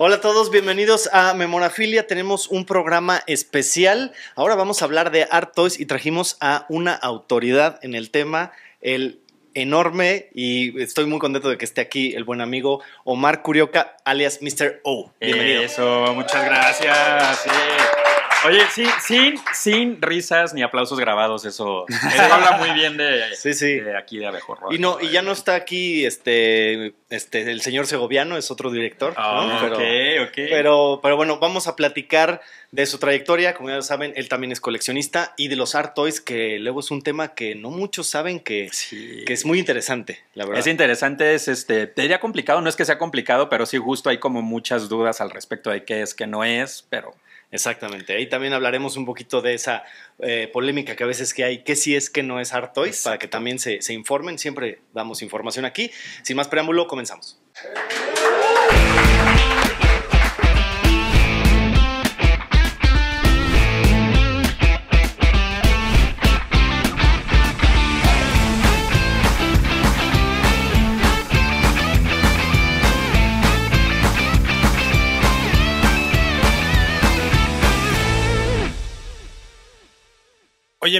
Hola a todos, bienvenidos a Memorafilia. Tenemos un programa especial. Ahora vamos a hablar de Art Toys y trajimos a una autoridad en el tema, el enorme y estoy muy contento de que esté aquí el buen amigo Omar Curioca, alias Mr. O. Bienvenido. Eso, muchas gracias. Oye, sí, sin, sin risas ni aplausos grabados, eso habla muy bien de, aquí de Abejorro. Y no, y ya no está aquí este, este el señor Segoviano, es otro director. Ah, pero, Pero, bueno, vamos a platicar de su trayectoria. Como ya saben, él también es coleccionista y de los art toys, que luego es un tema que no muchos saben que, es muy interesante, la verdad. Es interesante, es este, te diría complicado, no es que sea complicado, pero sí justo hay como muchas dudas al respecto de qué es, qué no es, pero... Exactamente. Ahí también hablaremos un poquito de esa eh, polémica que a veces que hay, que si es, que no es Hard Toys, para que también se, se informen. Siempre damos información aquí. Sin más preámbulo, comenzamos.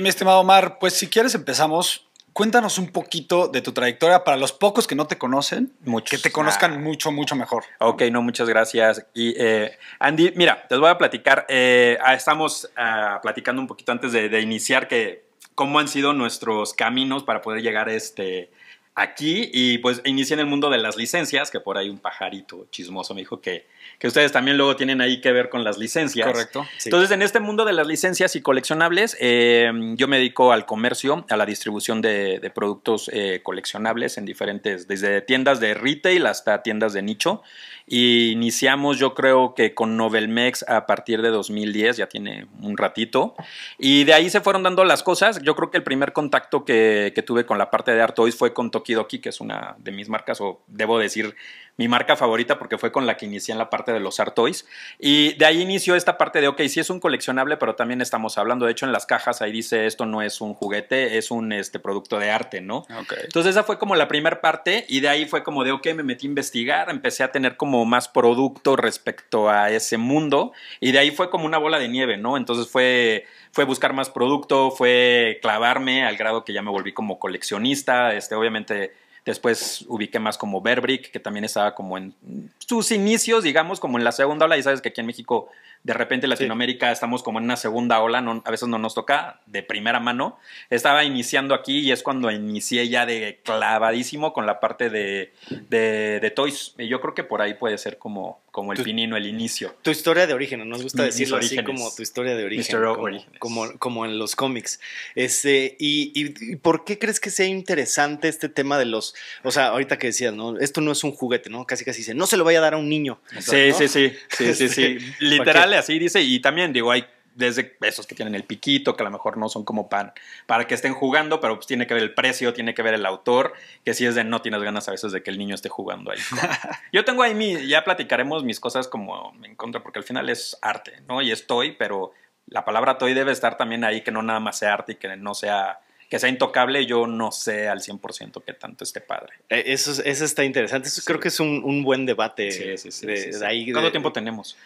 estimado Omar, pues si quieres empezamos. Cuéntanos un poquito de tu trayectoria para los pocos que no te conocen, que te conozcan mucho, mucho mejor. Ok, no, muchas gracias. Y eh, Andy, mira, les voy a platicar, eh, ah, estamos ah, platicando un poquito antes de, iniciar que cómo han sido nuestros caminos para poder llegar este, aquí y pues inicié en el mundo de las licencias, que por ahí un pajarito chismoso me dijo que que ustedes también luego tienen ahí que ver con las licencias. Correcto. Entonces, en este mundo de las licencias y coleccionables, eh, yo me dedico al comercio, a la distribución de, productos eh, coleccionables en diferentes, desde tiendas de retail hasta tiendas de nicho. Y iniciamos, yo creo que con Novelmex a partir de 2010, ya tiene un ratito. Y de ahí se fueron dando las cosas. Yo creo que el primer contacto que, que tuve con la parte de Artois fue con Tokidoki, que es una de mis marcas, o debo decir, mi marca favorita, porque fue con la que inicié en la de los Artois. Y de ahí inició esta parte de, ok, si es un coleccionable, pero también estamos hablando, de hecho en las cajas ahí dice, esto no es un juguete, es un este, producto de arte, ¿no? Entonces esa fue como la primera parte y de ahí fue como de, ok, me metí a investigar, empecé a tener como más producto respecto a ese mundo y de ahí fue como una bola de nieve, ¿no? Entonces fue, fue buscar más producto, fue clavarme al grado que ya me volví como coleccionista, este, obviamente Después ubiqué más como Berbrick, que también estaba como en sus inicios, digamos, como en la segunda ola. Y sabes que aquí en México de repente Latinoamérica estamos como en una segunda ola, no, a veces no nos toca de primera mano. Estaba iniciando aquí y es cuando inicié ya de clavadísimo con la parte de, de, toys. Y yo creo que por ahí puede ser como, como el finino, pinino, el inicio. Tu historia de origen, nos gusta decirlo así como tu historia de origen. Como, como, como, en los cómics. Este, y, y, por qué crees que sea interesante este tema de los, o sea, ahorita que decías, ¿no? Esto no es un juguete, ¿no? Casi casi dice, no se lo vaya a dar a un niño. sí, sí, sí, sí, sí, sí, Literal así, dice, y también digo, hay desde esos que tienen el piquito, que a lo mejor no son como pan, para que estén jugando, pero pues tiene que ver el precio, tiene que ver el autor, que si es de no tienes ganas a veces de que el niño esté jugando ahí. Yo tengo ahí mi, ya platicaremos mis cosas como en contra, porque al final es arte, ¿no? Y estoy, pero la palabra toy debe estar también ahí, que no nada más sea arte y que no sea que sea intocable, yo no sé al 100% qué tanto esté padre. E, eso, eso está interesante. Eso creo que es un, un buen debate. Sí, sí, de, ahí ¿Cuánto tiempo tenemos?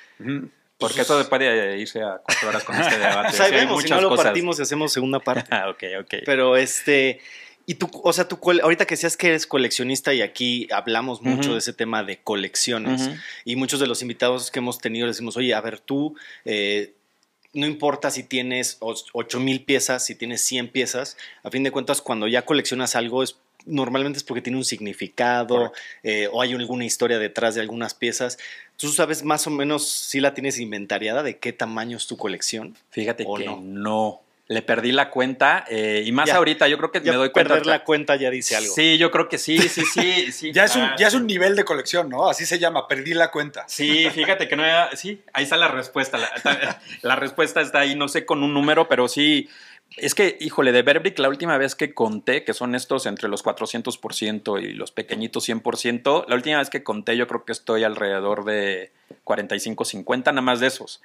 Porque pues eso de eh, irse a cuatro horas con este debate. Sabemos, si no lo partimos y hacemos segunda parte. Ah, ok, ok. Pero este. Y tú, o sea, tú, ahorita que seas que eres coleccionista y aquí hablamos mucho de ese tema de colecciones y muchos de los invitados que hemos tenido decimos, oye, a ver, tú, eh, no importa si tienes ocho mil piezas, si tienes 100 piezas, a fin de cuentas, cuando ya coleccionas algo es normalmente es porque tiene un significado eh, o hay alguna historia detrás de algunas piezas. ¿Tú sabes más o menos si la tienes inventariada de qué tamaño es tu colección? Fíjate que no? no. Le perdí la cuenta eh, y más ahorita yo creo que me doy cuenta. Perder la cuenta ya dice algo. Sí, yo creo que sí, sí, sí. sí ya, es un, nivel de colección, ¿no? Así se llama, perdí la cuenta. Sí, fíjate que no era, Sí, ahí está la respuesta. La, la respuesta está ahí, no sé con un número, pero sí. Es que, híjole, de Berbrick la última vez que conté, que son estos entre los 400% y los pequeñitos 100%, la última vez que conté yo creo que estoy alrededor de 45, 50, nada más de esos.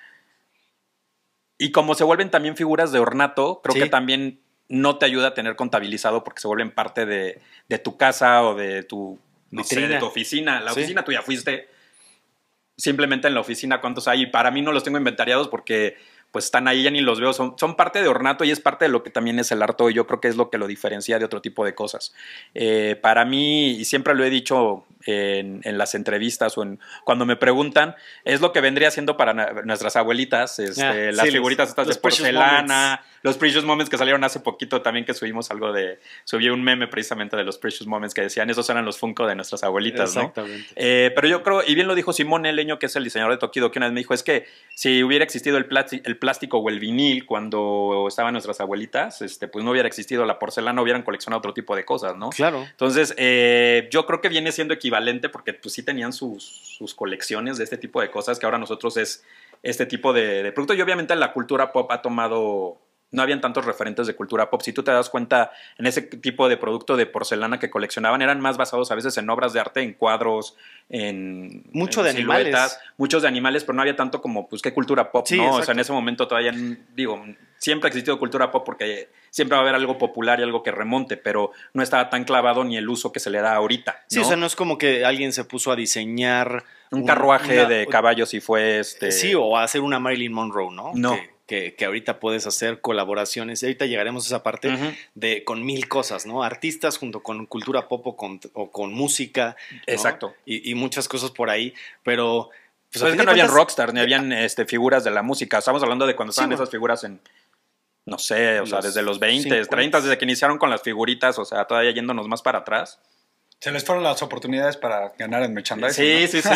Y como se vuelven también figuras de ornato, creo que también no te ayuda a tener contabilizado porque se vuelven parte de, tu casa o de tu, de tu oficina. La oficina tuya fuiste. Simplemente en la oficina cuántos hay. Y para mí no los tengo inventariados porque pues están ahí, ya ni los veo, son, parte de Ornato y es parte de lo que también es el Arto y yo creo que es lo que lo diferencia de otro tipo de cosas. Eh, para mí, y siempre lo he dicho en, las entrevistas o en, cuando me preguntan, es lo que vendría siendo para nuestras abuelitas, este, ah, las figuritas estas de porcelana, los Precious Moments que salieron hace poquito también que subimos algo de, subí un meme precisamente de los Precious Moments que decían, esos eran los Funko de nuestras abuelitas, ¿no? Eh, pero yo creo, y bien lo dijo Simón Eleño, que es el diseñador de Tokido, que una vez me dijo, es que si hubiera existido el, el plástico o el vinil cuando estaban nuestras abuelitas, este, pues no hubiera existido la porcelana, hubieran coleccionado otro tipo de cosas, ¿no? Claro. Entonces, eh, yo creo que viene siendo equivalente porque pues sí tenían sus, colecciones de este tipo de cosas que ahora nosotros es este tipo de, de producto. Y obviamente la cultura pop ha tomado no habían tantos referentes de cultura pop. Si tú te das cuenta, en ese tipo de producto de porcelana que coleccionaban, eran más basados a veces en obras de arte, en cuadros, en, Mucho de animales. muchos de animales, pero no había tanto como, pues, qué cultura pop, sí, ¿no? O sea, en ese momento todavía, digo, siempre ha existido cultura pop porque siempre va a haber algo popular y algo que remonte, pero no estaba tan clavado ni el uso que se le da ahorita. Sí, o sea, no es como que alguien se puso a diseñar un, carruaje de caballos y fue este. Sí, o a hacer una Marilyn Monroe, ¿no? No que, ahorita puedes hacer colaboraciones. Y ahorita llegaremos a esa parte de con mil cosas, ¿no? Artistas junto con cultura pop o con, música. Exacto. Y, muchas cosas por ahí. Pero. Pues, pues que no habían rockstars, ni habían este, figuras de la música. Estamos hablando de cuando estaban esas figuras en. No sé, o sea, desde los 20, 50. 30, desde que iniciaron con las figuritas, o sea, todavía yéndonos más para atrás. Se les fueron las oportunidades para ganar en merchandising. Sí, sí, sí,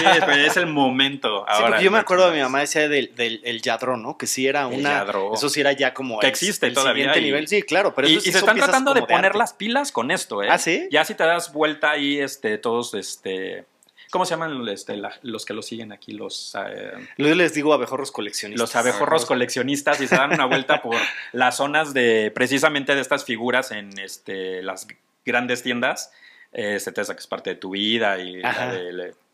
es el momento. yo me acuerdo de mi mamá decía del, del yadrón, ¿no? Que sí era una. Eso sí era ya como. Que existe el todavía. Siguiente nivel. Sí, claro, pero y, se están tratando de, poner las pilas con esto, ¿eh? Ah, sí. Ya si te das vuelta ahí, este, todos, este. ¿Cómo se llaman este, los que Los siguen aquí? Los. Eh, yo les digo abejorros coleccionistas. Los abejorros coleccionistas y se dan una vuelta por las zonas de. precisamente de estas figuras en este, las grandes tiendas eh, que es parte de tu vida, y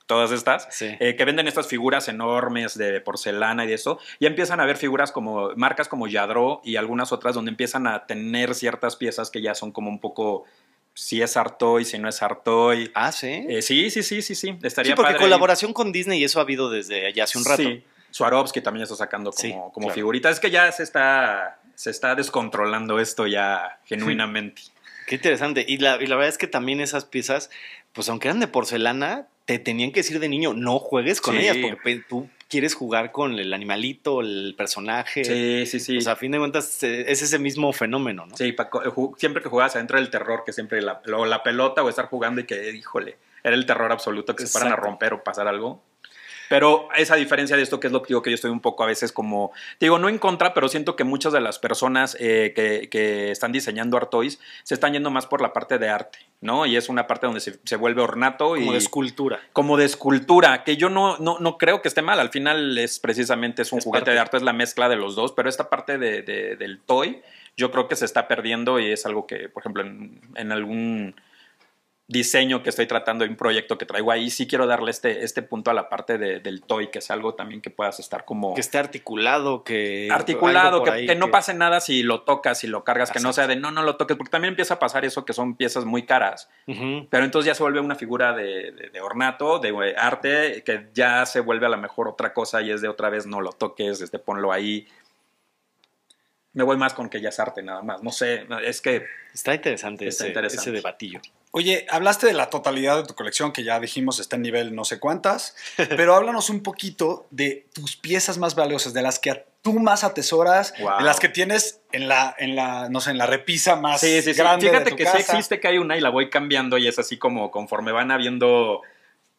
todas estas, que venden estas figuras enormes de porcelana y de eso, y empiezan a ver figuras como marcas como Yadro y algunas otras donde empiezan a tener ciertas piezas que ya son como un poco si es Artoy, si no es Artoy. Ah, sí. sí, sí, sí, sí, sí. Estaría sí, porque colaboración con Disney y eso ha habido desde ya hace un rato. Sí. Swarovski también está sacando como, figuritas. Es que ya se está, se está descontrolando esto ya genuinamente. Qué interesante. Y la, y la verdad es que también esas piezas, pues aunque eran de porcelana, te tenían que decir de niño, no juegues con ellas, porque tú quieres jugar con el animalito, el personaje. Sí, sí, sí. O sea, a fin de cuentas eh, es ese mismo fenómeno, ¿no? Sí, eh, siempre que jugabas adentro del terror, que siempre la, o la pelota o estar jugando y que, híjole, era el terror absoluto que se paran a romper o pasar algo. Pero esa diferencia de esto, que es lo que digo que yo estoy un poco a veces como, digo, no en contra, pero siento que muchas de las personas eh, que, que, están diseñando Art Toys se están yendo más por la parte de arte, ¿no? Y es una parte donde se, vuelve ornato. Como y, de escultura. Como de escultura, que yo no, no, no creo que esté mal. Al final es precisamente es un juguete de arte, es la mezcla de los dos, pero esta parte del toy yo creo que se está perdiendo y es algo que, por ejemplo, en algún diseño que estoy tratando de un proyecto que traigo ahí, sí quiero darle este, este punto a la parte del toy, que es algo también que puedas estar como... Que esté articulado, que... Articulado, que, no pase nada si lo tocas, si lo cargas, que no sea de no, no lo toques, porque también empieza a pasar eso que son piezas muy caras, pero entonces ya se vuelve una figura de, de, ornato, de eh, arte, que ya se vuelve a lo mejor otra cosa y es de otra vez no lo toques, este, ponlo ahí me voy más con que ya es arte nada más. No sé, es que... Está interesante, ese, interesante. debatillo. Oye, hablaste de la totalidad de tu colección, que ya dijimos está en nivel no sé cuántas, pero háblanos un poquito de tus piezas más valiosas, de las que tú más atesoras, de las que tienes en la, en la, no sé, en la repisa más sí, sí, sí. Fíjate que sí existe que hay una y la voy cambiando y es así como conforme van habiendo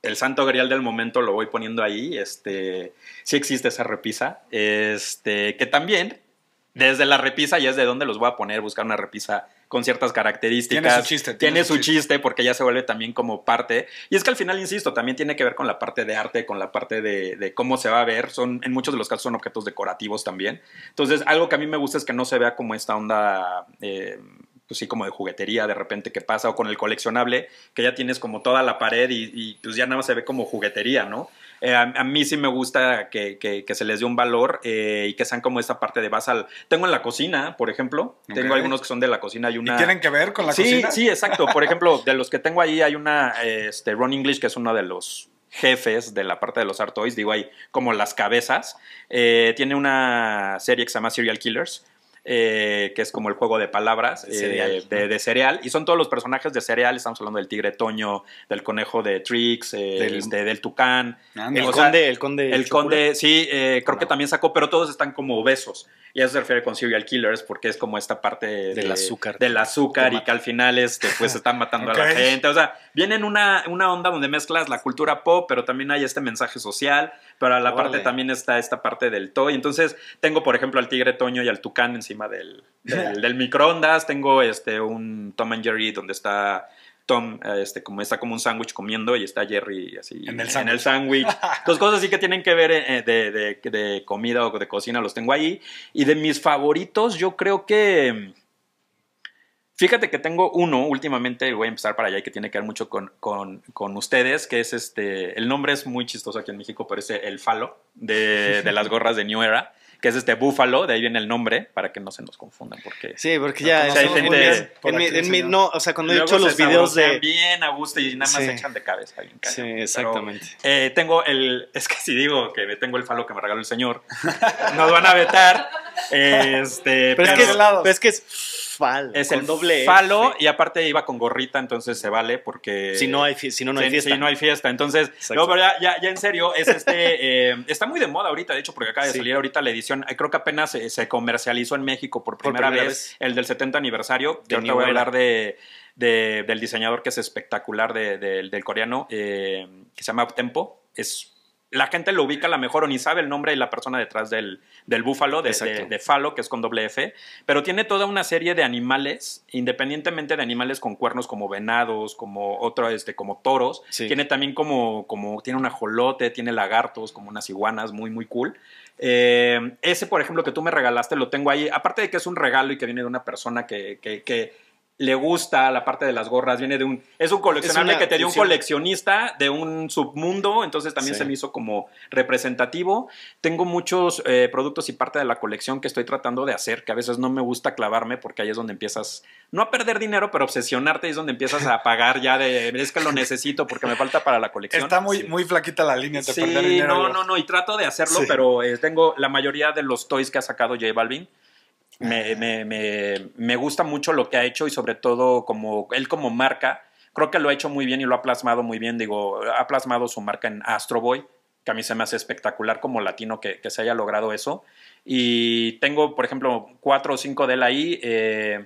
el santo grial del momento lo voy poniendo ahí. Este, sí existe esa repisa. Este, que también desde la repisa y es de dónde los voy a poner, buscar una repisa con ciertas características. Tiene su chiste. Tiene, su, chiste. porque ya se vuelve también como parte. Y es que al final, insisto, también tiene que ver con la parte de arte, con la parte de, cómo se va a ver. Son, en muchos de los casos son objetos decorativos también. Entonces, algo que a mí me gusta es que no se vea como esta onda... Eh, pues sí, como de juguetería de repente que pasa, o con el coleccionable, que ya tienes como toda la pared y, y, pues ya nada más se ve como juguetería, ¿no? Eh, a, mí sí me gusta que, se les dé un valor eh, y que sean como esa parte de base Tengo en la cocina, por ejemplo. Tengo algunos que son de la cocina. y una... ¿Y tienen que ver con la cocina? Sí, sí, exacto. Por ejemplo, de los que tengo ahí hay una, este, Ron English, que es uno de los jefes de la parte de los Artois, digo ahí como las cabezas. Eh, tiene una serie que se llama Serial Killers, eh, que es como el juego de palabras eh, de, cereal. Y son todos los personajes de cereal. Estamos hablando del tigre Toño, del conejo de Trix, eh, este, del, tucán. el, conde, el conde. sí, creo que también sacó, pero todos están como obesos. Y eso se refiere con Serial Killers porque es como esta parte del azúcar. Del azúcar y que al final que este, pues están matando a la gente. O sea, vienen una, una onda donde mezclas la cultura pop, pero también hay este mensaje social pero a la parte también está esta parte del toy. Entonces, tengo, por ejemplo, al tigre Toño y al tucán encima del, del, microondas. Tengo este, un Tom and Jerry donde está Tom este, como está como un sándwich comiendo y está Jerry así en el sándwich. dos cosas así que tienen que ver eh, de, comida o de cocina los tengo ahí. Y de mis favoritos, yo creo que Fíjate que tengo uno últimamente, voy a empezar para allá, que tiene que ver mucho con, ustedes, que es este, el nombre es muy chistoso aquí en México, pero es el falo de, las gorras de New Era que es este búfalo, de ahí viene el nombre, para que no se nos confundan, porque... Sí, porque ya... o sea, hay gente... En no, o sea, cuando he hecho los videos de... bien a gusto y nada más echan de cabeza. sí, exactamente. Eh, tengo el... Es que si digo que tengo el falo que me regaló el señor, nos van a vetar. este, Pero es que es es el doble falo y aparte iba con gorrita, entonces se vale porque... Si no hay, si no, hay fiesta. Si no hay fiesta. Entonces, ya, ya, en serio, es este... Eh, está muy de moda ahorita, de hecho, porque acaba de salir ahorita la edición, eh, creo que apenas eh, se, comercializó en México por primera, vez, el del 70 aniversario. De Yo voy a hablar de... del diseñador que es espectacular del coreano, que se llama Tempo. Es la gente lo ubica a lo mejor o ni sabe el nombre y la persona detrás del, del búfalo, de, falo, que es con doble F, pero tiene toda una serie de animales, independientemente de animales con cuernos como venados, como otro, este, como toros, tiene también como, como, tiene un ajolote, tiene lagartos, como unas iguanas, muy, muy cool. Eh, ese, por ejemplo, que tú me regalaste, lo tengo ahí, aparte de que es un regalo y que viene de una persona que, que le gusta la parte de las gorras, viene de un... Es un coleccionable que te dio un coleccionista de un submundo, entonces también se me hizo como representativo. Tengo muchos eh, productos y parte de la colección que estoy tratando de hacer, que a veces no me gusta clavarme porque ahí es donde empiezas, no a perder dinero, pero obsesionarte, es donde empiezas a pagar ya de, es que lo necesito porque me falta para la colección. Está muy, muy flaquita la línea de sí, perder dinero. No, no, no, y trato de hacerlo, pero eh, tengo la mayoría de los toys que ha sacado J Balvin me, me, me, me, gusta mucho lo que ha hecho y sobre todo como él como marca, creo que lo ha hecho muy bien y lo ha plasmado muy bien, digo, ha plasmado su marca en Astro Boy, que a mí se me hace espectacular como latino que, se haya logrado eso. Y tengo, por ejemplo, cuatro o cinco de él ahí. Eh,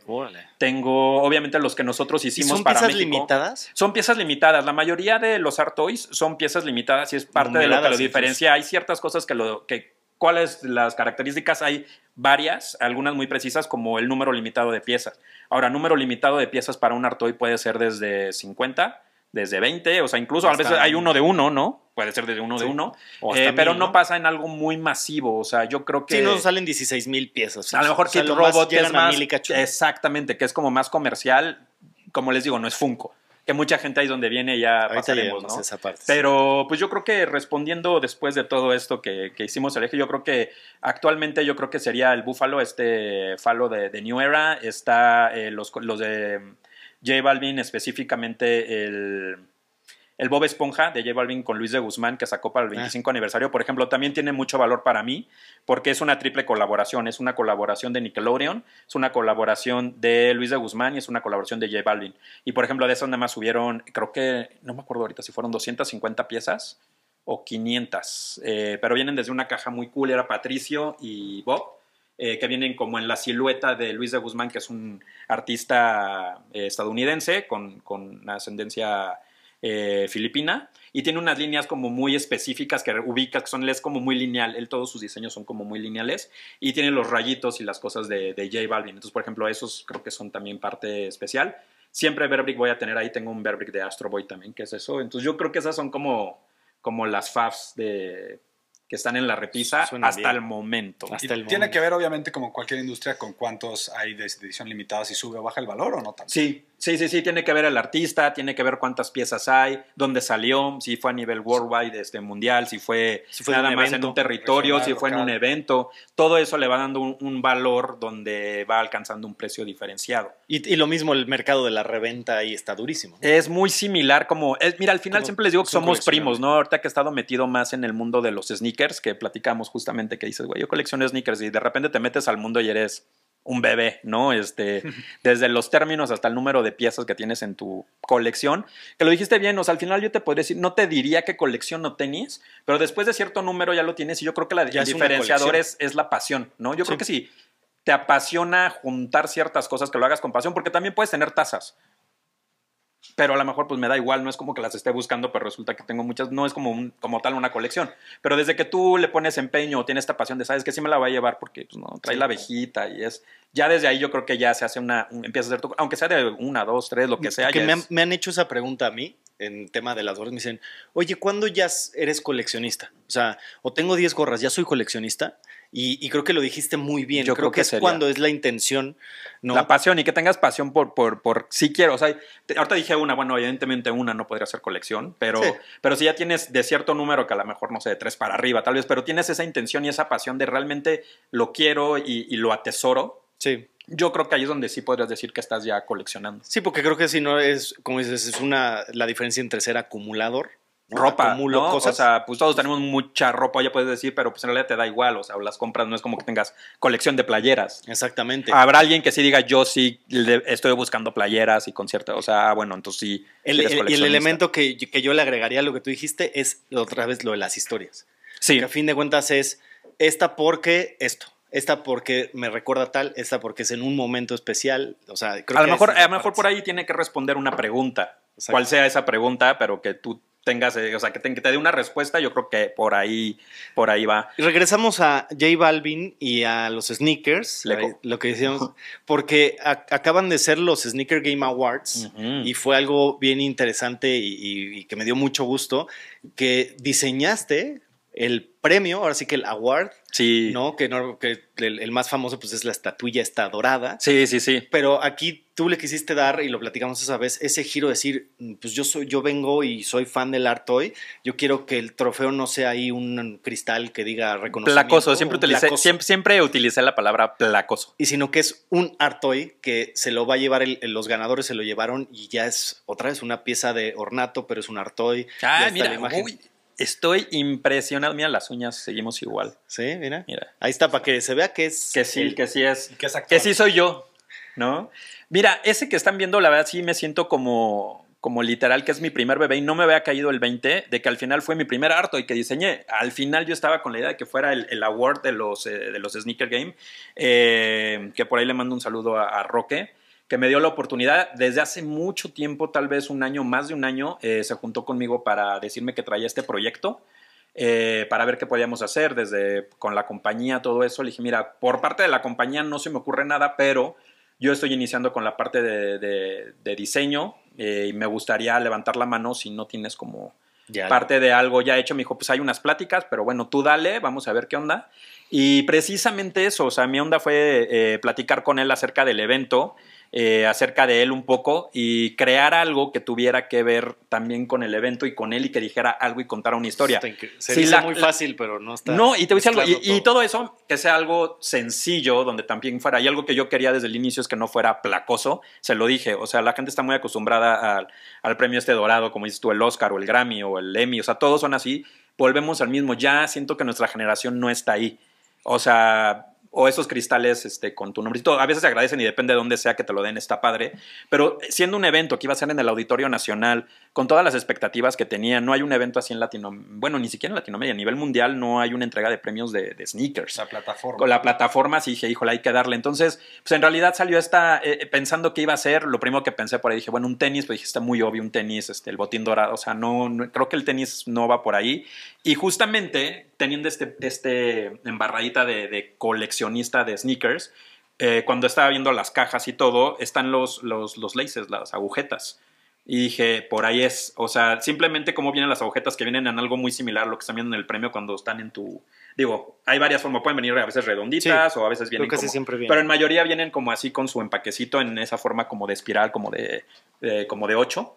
tengo, obviamente, los que nosotros hicimos ¿Son piezas limitadas? Son piezas limitadas. La mayoría de los Art Toys son piezas limitadas y es parte de lo que lo diferencia. Hay ciertas cosas que, lo, que, cuáles las características hay varias, algunas muy precisas como el número limitado de piezas. Ahora, número limitado de piezas para un Artoy puede ser desde 50, desde 20, o sea, incluso a veces hay uno de uno, ¿no? Puede ser desde uno de uno, eh, pero ¿no? pasa en algo muy masivo, o sea, yo creo que... Sí, no salen 16 mil piezas. a lo mejor si tu robot más... Exactamente, que es como más comercial, como les digo, no es Funko que mucha gente ahí donde viene ya pasaremos, ¿no? Pero pues yo creo que respondiendo después de todo esto que, que hicimos el eje, yo creo que actualmente yo creo que sería el búfalo, este falo de, New Era, está eh, los, los de J Balvin específicamente el el Bob Esponja de J Balvin con Luis de Guzmán que sacó para el 25 ah. aniversario, por ejemplo, también tiene mucho valor para mí porque es una triple colaboración. Es una colaboración de Nickelodeon, es una colaboración de Luis de Guzmán y es una colaboración de J Balvin. Y por ejemplo, de esas nada más subieron, creo que, no me acuerdo ahorita si fueron 250 piezas o 500, eh, pero vienen desde una caja muy cool, era Patricio y Bob. Eh, que vienen como en la silueta de Luis de Guzmán, que es un artista eh, estadounidense con, con ascendencia eh, filipina y tiene unas líneas como muy específicas que ubica que son es como muy lineal, él todos sus diseños son como muy lineales y tiene los rayitos y las cosas de, de J Balvin. Entonces, por ejemplo, esos creo que son también parte especial. Siempre Verbrick voy a tener ahí, tengo un Verbrick de Astro Boy también, que es eso. Entonces, yo creo que esas son como, como las FAFs de, que están en la repisa hasta el momento. tiene que ver, obviamente, como cualquier industria, con cuántos hay de edición limitada, si sube o baja el valor o no tanto. Sí, Sí, sí, sí, tiene que ver el artista, tiene que ver cuántas piezas hay, dónde salió, si fue a nivel worldwide, este, mundial, si fue, nada más en un territorio, si fue en un evento. Todo eso le va dando un, valor donde va alcanzando un precio diferenciado. Y, lo mismo el mercado de la reventa ahí está durísimo. Es muy similar como, mira, al final siempre les digo que somos primos, ¿no? Ahorita que he estado metido más en el mundo de los sneakers, que platicamos justamente que dices, güey, yo colecciono sneakers y de repente te metes al mundo y eres un bebé, ¿no? Este, desde los términos hasta el número de piezas que tienes en tu colección. Que lo dijiste bien, o sea, al final yo te podría decir, no te diría qué colección no tenías, pero después de cierto número ya lo tienes y yo creo que la, el diferenciador es, la pasión, ¿no? Yo creo que si te apasiona juntar ciertas cosas, que lo hagas con pasión, porque también puedes tener tazas pero a lo mejor pues me da igual, no es como que las esté buscando, pero resulta que tengo muchas, no es como, como tal una colección. Pero desde que tú le pones empeño o tienes esta pasión de, sabes que sí me la va a llevar porque pues, trae la abejita y es, ya desde ahí yo creo que ya se hace una, empieza a hacer tu, aunque sea de una, dos, tres, lo que sea. Que me, me, han hecho esa pregunta a mí en tema de las gorras, me dicen, oye, ¿cuándo ya eres coleccionista? O sea, o tengo 10 gorras, ya soy coleccionista. Y, creo que lo dijiste muy bien. Yo creo, que, es cuando es la intención. La pasión y que tengas pasión por, por, si quiero. O sea, ahorita dije una, bueno, evidentemente una no podría ser colección, pero, pero si ya tienes de cierto número que a lo mejor, no sé, de tres para arriba tal vez, pero tienes esa intención y esa pasión de realmente lo quiero y, y lo atesoro. Sí. Yo creo que ahí es donde sí podrías decir que estás ya coleccionando. Sí, porque creo que si no es, como dices, es una, la diferencia entre ser acumulador ropa, Cosas. O sea, pues todos tenemos mucha ropa, ya puedes decir, pero pues en realidad te da igual, o sea, las compras no es como que tengas colección de playeras. Exactamente. Habrá alguien que sí diga, yo sí estoy buscando playeras y conciertos, o sea, bueno, entonces sí. y el elemento que, yo le agregaría a lo que tú dijiste es otra vez lo de las historias. Sí. a fin de cuentas es esta porque esto. Esta porque me recuerda tal, esta porque es en un momento especial. O sea, creo a lo mejor, a lo mejor por ahí tiene que responder una pregunta. Cuál sea esa pregunta, pero que tú tengas, eh, o sea, que te, dé una respuesta, yo creo que por ahí, por ahí va. regresamos a J Balvin y a los sneakers, lo que decíamos, porque acaban de ser los Sneaker Game Awards y fue algo bien interesante y que me dio mucho gusto que diseñaste el premio, ahora sí que el award, sí. ¿no? Que, no, que el, más famoso pues es la estatuilla esta dorada. Sí, sí, sí. Pero aquí tú le quisiste dar, y lo platicamos esa vez, ese giro de decir, pues yo, soy, yo vengo y soy fan del art toy, yo quiero que el trofeo no sea ahí un cristal que diga reconocimiento. Placoso, siempre, utilicé, Siempre, la palabra placoso. Y sino que es un art toy que se lo va a llevar, los ganadores se lo llevaron y ya es otra vez una pieza de ornato, pero es un art toy. Ah, mira, Estoy impresionado. Mira, las uñas seguimos igual. Sí, mira. mira. Ahí está, para que se vea que es. Que sí, que sí es. Que, sí soy yo, ¿no? Mira, ese que están viendo, la verdad, sí me siento como, como literal, que es mi primer bebé y no me había caído el 20 de que al final fue mi primer harto y que diseñé. Al final yo estaba con la idea de que fuera el, award de los, eh, de los Sneaker Game, eh, que por ahí le mando un saludo a Roque que me dio la oportunidad desde hace mucho tiempo, tal vez un año, más de un año, eh, se juntó conmigo para decirme que traía este proyecto. Eh, para ver qué podíamos hacer desde con la compañía, todo eso. Le dije, mira, por parte de la compañía no se me ocurre nada, pero yo estoy iniciando con la parte de, diseño eh, y me gustaría levantar la mano si no tienes como parte de algo ya hecho. Me dijo, pues hay unas pláticas, pero bueno, tú dale, vamos a ver qué onda. Y precisamente eso, o sea, mi onda fue platicar con él acerca del evento eh, acerca de él un poco y crear algo que tuviera que ver también con el evento y con él y que dijera algo y contara una historia. sí, es muy fácil, pero no está. No, y te voy a decir algo. Y, todo. eso, que sea algo sencillo, donde también fuera. Y algo que yo quería desde el inicio es que no fuera placoso. Se lo dije. O sea, la gente está muy acostumbrada al, al premio este dorado, como dices tú, el Oscar o el Grammy o el Emmy. O sea, todos son así. Volvemos al mismo. Ya siento que nuestra generación no está ahí. O sea, o esos cristales este, con tu nombre. A veces se agradecen y depende de dónde sea que te lo den, está padre. Pero siendo un evento que iba a ser en el Auditorio Nacional, con todas las expectativas que tenía. No hay un evento así en Latinoamérica, bueno, ni siquiera en Latinoamérica, a nivel mundial no hay una entrega de premios de, de sneakers. La plataforma. Con la plataforma sí dije, híjole, hay que darle. Entonces, pues en realidad salió esta, eh, eh, pensando que iba a ser, lo primero que pensé por ahí, dije, bueno, un tenis, pues dije, está muy obvio un tenis, este, el botín dorado, o sea, no, creo que el tenis no va por ahí. Y justamente teniendo este, este embarradita de, coleccionista de sneakers, eh, cuando estaba viendo las cajas y todo, están los, los, los laces, las agujetas. Y dije, por ahí es, o sea, simplemente cómo vienen las agujetas que vienen en algo muy similar a lo que están viendo en el premio cuando están en tu... Digo, hay varias formas, pueden venir a veces redonditas o a veces vienen siempre Pero en mayoría vienen como así con su empaquecito en esa forma como de espiral, como de, eh, como de 8.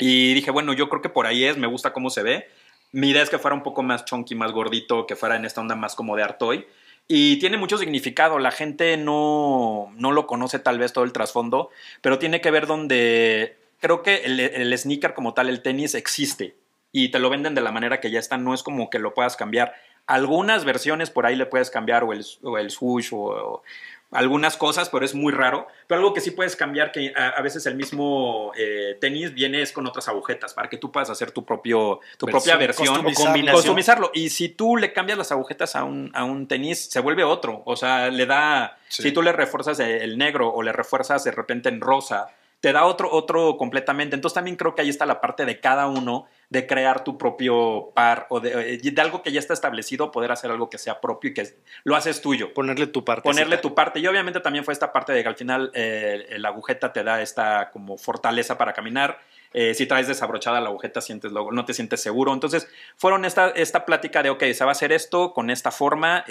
Y dije, bueno, yo creo que por ahí es, me gusta cómo se ve. Mi idea es que fuera un poco más chunky, más gordito, que fuera en esta onda más como de Artoy. Y tiene mucho significado, la gente no, no lo conoce tal vez todo el trasfondo, pero tiene que ver donde creo que el, sneaker como tal, el tenis, existe y te lo venden de la manera que ya está, no es como que lo puedas cambiar. Algunas versiones por ahí le puedes cambiar o el, swoosh o, algunas cosas, pero es muy raro. Pero algo que sí puedes cambiar, que a, veces el mismo eh, tenis viene es con otras agujetas para que tú puedas hacer tu, propio, tu propia versión o customizarlo. Y si tú le cambias las agujetas a un, tenis, se vuelve otro. O sea, le da... Si tú le refuerzas el negro o le refuerzas de repente en rosa te da otro, otro completamente. Entonces también creo que ahí está la parte de cada uno de crear tu propio par o de, eh, algo que ya está establecido, poder hacer algo que sea propio y que lo haces tuyo. Ponerle tu parte. Ponerle tu parte. Y obviamente también fue esta parte de que al final eh, la agujeta te da esta como fortaleza para caminar. Eh, si traes desabrochada la agujeta, sientes no te sientes seguro. Entonces, fueron esta, esta plática de, ok, se va a hacer esto con esta forma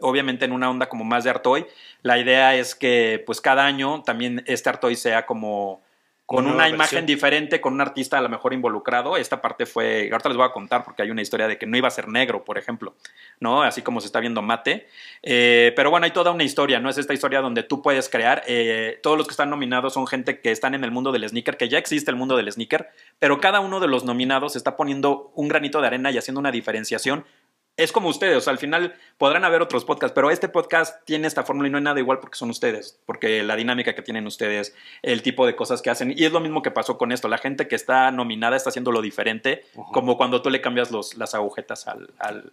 obviamente en una onda como más de Artoy. La idea es que pues cada año también este Artoy sea como con una, imagen diferente, con un artista a lo mejor involucrado. Esta parte fue, ahorita les voy a contar porque hay una historia de que no iba a ser negro, por ejemplo, ¿no? Así como se está viendo mate. Eh, pero bueno, hay toda una historia, ¿no? Es esta historia donde tú puedes crear. Eh, todos los que están nominados son gente que están en el mundo del sneaker, que ya existe el mundo del sneaker, pero cada uno de los nominados está poniendo un granito de arena y haciendo una diferenciación es como ustedes, o sea, al final podrán haber otros podcasts, pero este podcast tiene esta fórmula y no hay nada igual porque son ustedes, porque la dinámica que tienen ustedes, el tipo de cosas que hacen, y es lo mismo que pasó con esto, la gente que está nominada está haciendo lo diferente, como cuando tú le cambias las agujetas al,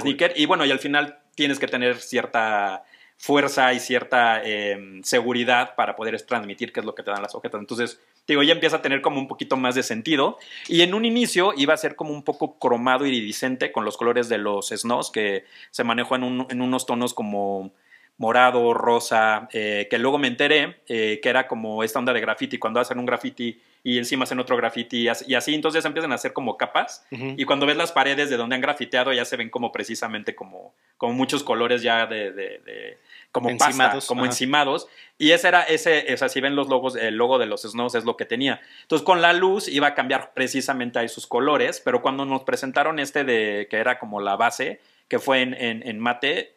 sneaker, y bueno, y al final tienes que tener cierta fuerza y cierta em, seguridad para poder transmitir qué es lo que te dan las agujetas, entonces digo, ya empieza a tener como un poquito más de sentido. Y en un inicio iba a ser como un poco cromado iridiscente con los colores de los snows que se manejó en, unos tonos como morado, rosa, eh, que luego me enteré eh, que era como esta onda de graffiti, cuando hacen un graffiti y encima hacen otro graffiti y así, entonces empiezan a hacer como capas y cuando ves las paredes de donde han grafiteado ya se ven como precisamente como, muchos colores ya de, como encimados, como encimados y ese era ese, o sea, si ven los logos, el logo de los Snows es lo que tenía. Entonces con la luz iba a cambiar precisamente ahí sus colores, pero cuando nos presentaron este de que era como la base, que fue en, mate,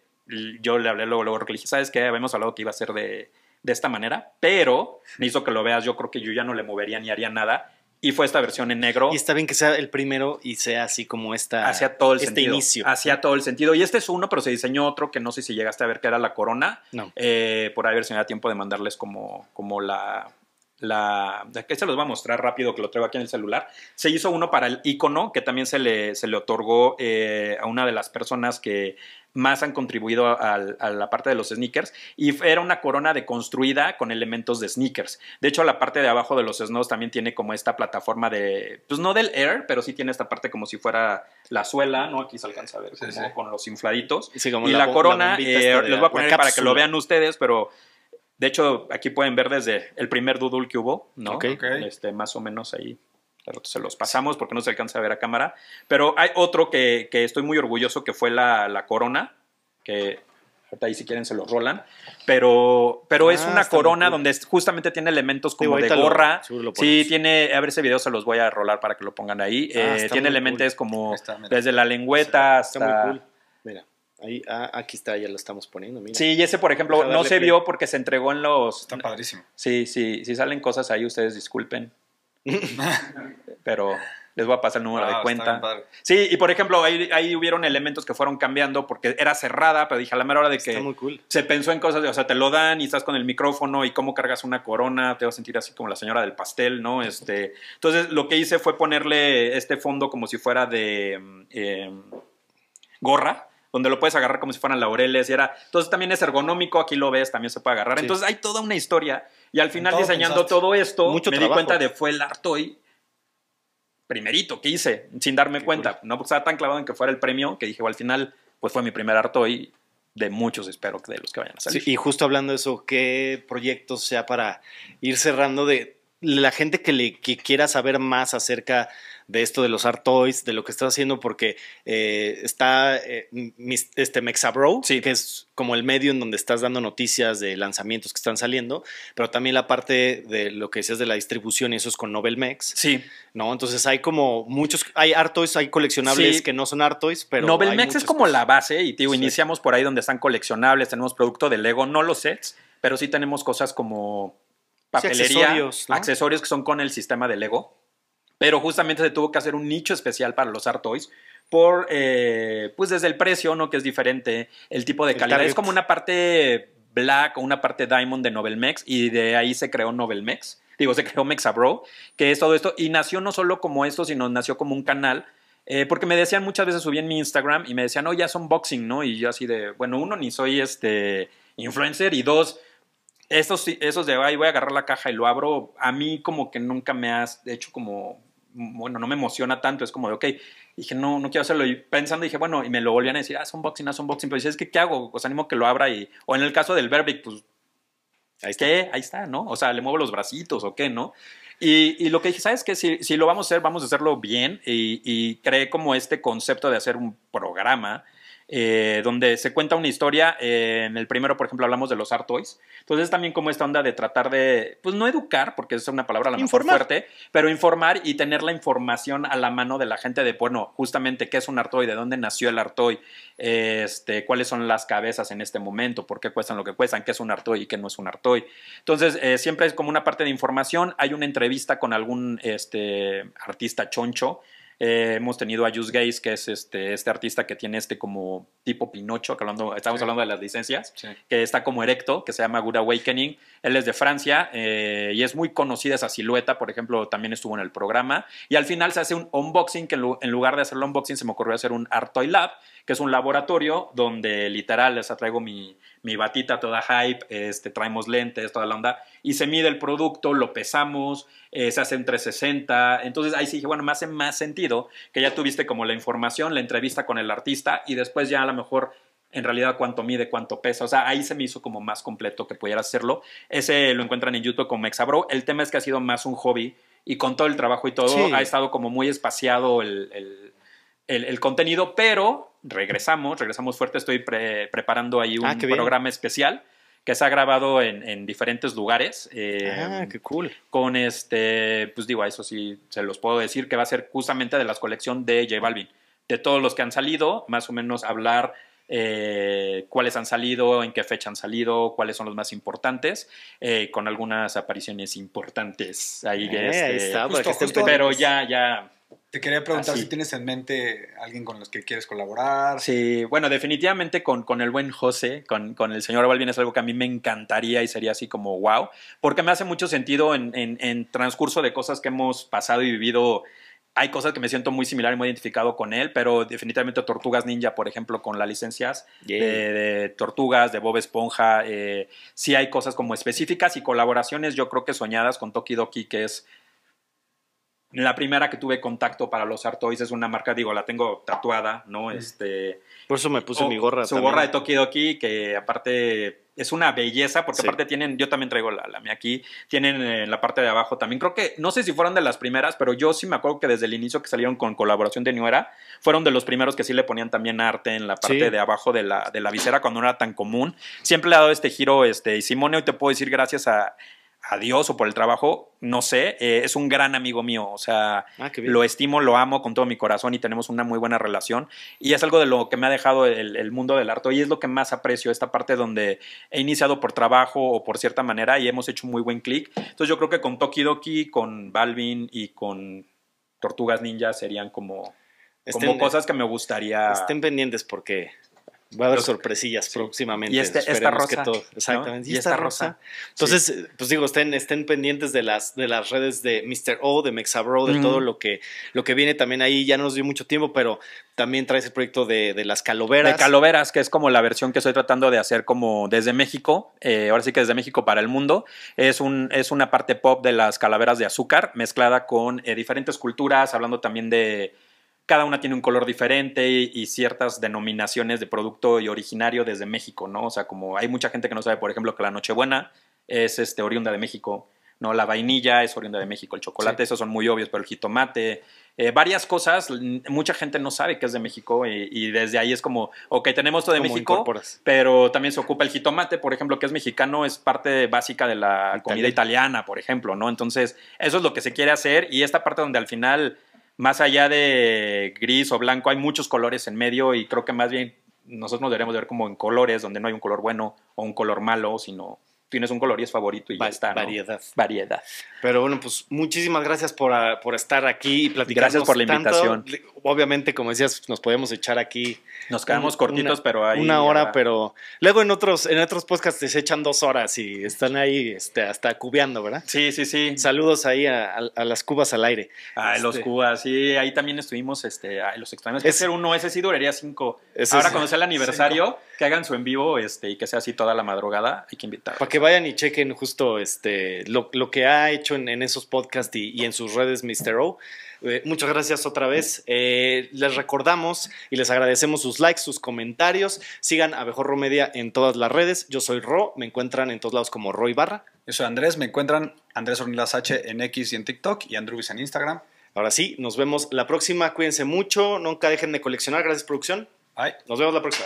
yo le hablé luego, luego le dije, ¿sabes qué? Habíamos hablado que iba a ser de, de esta manera, pero me hizo que lo veas, yo creo que yo ya no le movería ni haría nada. Y fue esta versión en negro. Y está bien que sea el primero y sea así como esta. Hacia todo el este sentido. inicio. Hacia todo el sentido. Y este es uno, pero se diseñó otro que no sé si llegaste a ver que era la corona. No. Eh, por ahí ver si me da tiempo de mandarles como, como la, la. Que se los va a mostrar rápido, que lo traigo aquí en el celular. Se hizo uno para el icono, que también se le, se le otorgó eh, a una de las personas que más han contribuido a, la parte de los sneakers. Y era una corona construida con elementos de sneakers. De hecho, la parte de abajo de los snows también tiene como esta plataforma de, pues no del air, pero sí tiene esta parte como si fuera la suela, ¿no? Aquí se alcanza a ver, con los infladitos. y la, corona, les eh, voy a poner para que lo vean ustedes, pero... De hecho, aquí pueden ver desde el primer doodle que hubo, ¿no? Este, más o menos ahí se los pasamos porque no se alcanza a ver a cámara. Pero hay otro que, estoy muy orgulloso que fue la, corona, que ahí si quieren se los rolan, pero, pero ah, es una corona donde justamente tiene elementos como de gorra. sí, tiene, a ver ese video se los voy a rolar para que lo pongan ahí. Ah, eh, tiene elementos como desde la lengüeta hasta... Mira. Ahí, ah, aquí está, ya lo estamos poniendo. Sí, y ese, por ejemplo, no se vio porque se entregó en los. están padrísimo. Sí, sí, si salen cosas ahí, ustedes disculpen. Pero les voy a pasar el número de ah, cuenta. Sí, y por ejemplo, ahí, ahí, hubieron elementos que fueron cambiando porque era cerrada, pero dije a la mera hora de que se pensó en cosas, o sea, te lo dan y estás con el micrófono y cómo cargas una corona, te vas a sentir así como la señora del pastel, ¿no? Este, entonces, lo que hice fue ponerle este fondo como si fuera de mm, em, gorra donde lo puedes agarrar como si fueran laureles y era. Entonces también es ergonómico, aquí lo ves, también se puede agarrar. Entonces hay toda una historia y al final diseñando todo esto, Mucho me di cuenta de fue el Artoy primerito que hice, sin darme cuenta. No porque estaba tan clavado en que fuera el premio que dije, al final, pues fue mi primer Artoy de muchos, espero que de los que vayan a salir. y justo hablando de eso, ¿qué proyectos sea para ir cerrando de la gente que, le, que quiera saber más acerca de esto de los art toys, de lo que estás haciendo, porque eh, está eh, este Mexabro, sí. que es como el medio en donde estás dando noticias de lanzamientos que están saliendo, pero también la parte de lo que decías de la distribución y eso es con Nobel Mex. Sí. ¿No? Entonces hay como muchos, hay art toys, hay coleccionables que no son art toys, pero. Nobel Mex es como la base y, digo, iniciamos por ahí donde están coleccionables, tenemos producto de Lego, no los sets, pero sí tenemos cosas como papelería, accesorios, accesorios que son con el sistema de Lego pero justamente se tuvo que hacer un nicho especial para los Art Toys por, eh, pues desde el precio, ¿no? Que es diferente, el tipo de calidad. Es como una parte black o una parte diamond de Novelmex y de ahí se creó Novelmex. Digo, se creó Mexabro, que es todo esto. Y nació no solo como esto, sino nació como un canal eh, porque me decían muchas veces, subí en mi Instagram y me decían, no, oh, ya son boxing, ¿no? Y yo así de, bueno, uno, ni soy este influencer y dos, estos esos de, ahí voy a agarrar la caja y lo abro, a mí como que nunca me has hecho como bueno, no me emociona tanto, es como de, ok, dije, no, no quiero hacerlo. Y pensando, dije, bueno, y me lo volvían a decir, ah, es unboxing, ah, es unboxing. Pero dices, es que, ¿qué hago? Os pues animo que lo abra y, o en el caso del Verbic, pues, ahí está. Ahí está, ¿no? O sea, le muevo los bracitos o qué, ¿no? Y, lo que dije, ¿sabes qué? Si, si, lo vamos a hacer, vamos a hacerlo bien y, y creé como este concepto de hacer un programa eh, donde se cuenta una historia. Eh, en el primero, por ejemplo, hablamos de los artois. Entonces, también como esta onda de tratar de, pues no educar, porque es una palabra la mejor fuerte, pero informar y tener la información a la mano de la gente de, bueno, justamente qué es un Artois, de dónde nació el artoy, este, cuáles son las cabezas en este momento, por qué cuestan lo que cuestan, qué es un Artois y qué no es un artoy. Entonces, eh, siempre es como una parte de información. Hay una entrevista con algún este, artista choncho eh, hemos tenido a Just Gaze, que es este, este artista que tiene este como tipo Pinocho, que hablando, estamos hablando de las licencias, que está como erecto, que se llama Good Awakening. Él es de Francia eh, y es muy conocida esa silueta, por ejemplo, también estuvo en el programa. Y al final se hace un unboxing, que en lugar de hacer el unboxing se me ocurrió hacer un Art Toy Lab, que es un laboratorio donde literal les traigo mi, mi batita toda hype, este, traemos lentes, toda la onda, y se mide el producto, lo pesamos, eh, se hace en 360. Entonces ahí sí dije, bueno, me hace más sentido que ya tuviste como la información, la entrevista con el artista y después ya a lo mejor en realidad cuánto mide, cuánto pesa. O sea, ahí se me hizo como más completo que pudiera hacerlo. Ese lo encuentran en YouTube como Mexabro. El tema es que ha sido más un hobby y con todo el trabajo y todo ha estado como muy espaciado el, contenido, pero regresamos, regresamos fuerte. Estoy preparando ahí ah, un programa especial que se ha grabado en, diferentes lugares. Eh, ah, qué cool. Con este, pues digo, eso sí se los puedo decir, que va a ser justamente de la colección de J Balvin. De todos los que han salido, más o menos hablar eh, cuáles han salido, en qué fecha han salido, cuáles son los más importantes, eh, con algunas apariciones importantes. Ahí, este, está, justo, pero ya, ya te quería preguntar si tienes en mente alguien con los que quieres colaborar. Sí, bueno, definitivamente con, con el buen José, con, con el señor Balvin es algo que a mí me encantaría y sería así como wow, porque me hace mucho sentido en, en, transcurso de cosas que hemos pasado y vivido hay cosas que me siento muy similar y muy identificado con él, pero definitivamente Tortugas Ninja, por ejemplo, con las licencias de, Tortugas, de Bob Esponja, eh, sí hay cosas como específicas y colaboraciones, yo creo que soñadas con Toki Doki, que es la primera que tuve contacto para los Artois es una marca, digo, la tengo tatuada, ¿no? Este, Por eso me puse mi gorra. Su gorra de Tokidoki, que aparte es una belleza, porque aparte tienen, yo también traigo la, mía aquí, tienen en la parte de abajo también. Creo que, no sé si fueron de las primeras, pero yo sí me acuerdo que desde el inicio que salieron con colaboración de New fueron de los primeros que sí le ponían también arte en la parte de abajo de la, de la visera cuando no era tan común. Siempre le ha dado este giro, este, y Simone, hoy te puedo decir gracias a Adiós o por el trabajo, no sé, eh, es un gran amigo mío, o sea, ah, lo estimo, lo amo con todo mi corazón y tenemos una muy buena relación. Y es algo de lo que me ha dejado el, mundo del arte y es lo que más aprecio, esta parte donde he iniciado por trabajo o por cierta manera y hemos hecho muy buen clic. Entonces yo creo que con Tokidoki, con Balvin y con Tortugas Ninja serían como, como cosas que me gustaría... Estén pendientes porque Va a haber sorpresillas próximamente. Y este, esta rosa. exactamente. Y, esta, rosa. Entonces, pues digo, estén, estén pendientes de las, de las redes de Mr. O, de Mexabro, de todo lo que, lo que viene también ahí. Ya no nos dio mucho tiempo, pero también trae ese proyecto de, las caloveras. De caloveras, que es como la versión que estoy tratando de hacer como desde México. Eh, ahora sí que desde México para el mundo. Es, un, es una parte pop de las calaveras de azúcar mezclada con eh, diferentes culturas, hablando también de cada una tiene un color diferente y, ciertas denominaciones de producto y originario desde México, ¿no? O sea, como hay mucha gente que no sabe, por ejemplo, que la Nochebuena es este, oriunda de México, ¿no? La vainilla es oriunda de México, el chocolate, esos son muy obvios, pero el jitomate, eh, varias cosas, mucha gente no sabe que es de México y, desde ahí es como, ok, tenemos todo de México, pero también se ocupa el jitomate, por ejemplo, que es mexicano, es parte básica de la comida italiana, por ejemplo, ¿no? Entonces, eso es lo que se quiere hacer y esta parte donde al final más allá de gris o blanco, hay muchos colores en medio y creo que más bien nosotros nos deberíamos ver como en colores, donde no hay un color bueno o un color malo, sino tienes un color y es favorito y Va, ya está. Variedad. Variedad. Pero bueno, pues muchísimas gracias por, ah, estar aquí y platicar. Gracias por la invitación. Obviamente, como decías, nos podemos echar aquí. Nos quedamos cortitos, pero hay. Una hora, pero. Luego en otros, en otros podcasts se echan dos horas y están ahí este, hasta cubeando, ¿verdad? Sí, sí, sí. Saludos ahí a, las cubas al aire. A los este cubas, sí, ahí también estuvimos, este, a los extraños. Ese uno, ese sí duraría cinco. Ahora, cuando sea el aniversario, que hagan su en vivo este, y que sea así toda la madrugada, hay que invitar. Para que vayan y chequen justo este, lo, que ha hecho en, esos podcasts y, en sus redes Mr. O. Eh, muchas gracias otra vez. Eh, les recordamos y les agradecemos sus likes, sus comentarios. Sigan a Mejor Media en todas las redes. Yo soy Ro, me encuentran en todos lados como y Barra. Yo soy Andrés, me encuentran Andrés Ornelas H en X y en TikTok y Andrubis en Instagram. Ahora sí, nos vemos la próxima. Cuídense mucho, nunca dejen de coleccionar. Gracias, producción. Bye. Nos vemos la próxima.